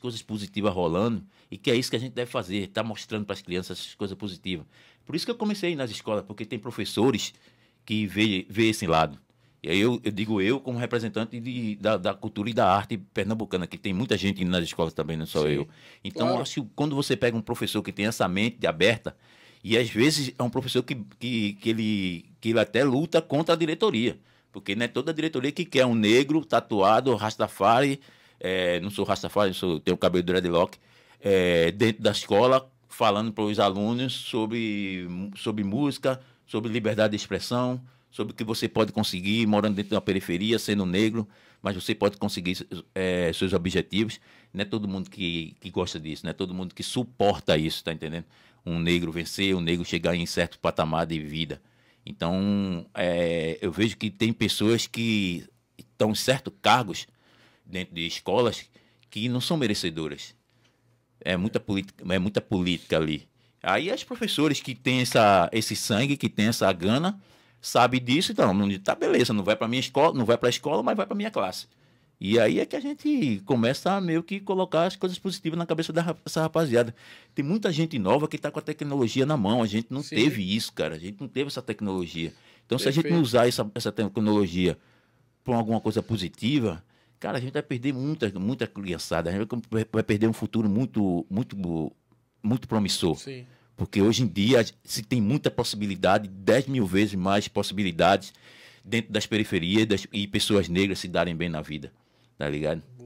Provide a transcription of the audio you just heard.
coisas positivas rolando e que é isso que a gente deve fazer, estar tá mostrando para as crianças as coisas positivas. Por isso que eu comecei nas escolas, porque tem professores que vê, vê esse lado. E aí eu, eu digo eu como representante de, da, da, cultura e da arte pernambucana, que tem muita gente indo nas escolas também, não só Sim. eu. Então, claro. acho que quando você pega um professor que tem essa mente aberta, e às vezes é um professor que, que, que, ele, que ele até luta contra a diretoria, porque não é toda a diretoria que quer um negro tatuado, rastafari, é, não sou Rastafari, sou, tenho cabelo dreadlock, é, dentro da escola, falando para os alunos sobre, sobre música, sobre liberdade de expressão, sobre o que você pode conseguir morando dentro da periferia, sendo negro, mas você pode conseguir é, seus objetivos. Não é todo mundo que, que gosta disso, não é todo mundo que suporta isso, tá entendendo? Um negro vencer, um negro chegar em certo patamar de vida. Então, é, eu vejo que tem pessoas que estão em certos cargos dentro de escolas que não são merecedoras. É muita política, é muita política ali. Aí as professores que têm essa, esse sangue, que têm essa gana, sabe disso, então, não tá beleza, não vai para minha escola, não vai para a escola, mas vai para minha classe. E aí é que a gente começa a meio que colocar as coisas positivas na cabeça dessa rapaziada. Tem muita gente nova que está com a tecnologia na mão. A gente não Sim. teve isso, cara. A gente não teve essa tecnologia. Então, Perfeito. se a gente não usar essa, essa tecnologia para alguma coisa positiva, Cara, a gente vai perder muita, muita criançada, a gente vai perder um futuro muito, muito, muito promissor. Sim. Porque hoje em dia se tem muita possibilidade, 10 mil vezes mais possibilidades dentro das periferias das, e pessoas negras se darem bem na vida. Tá ligado?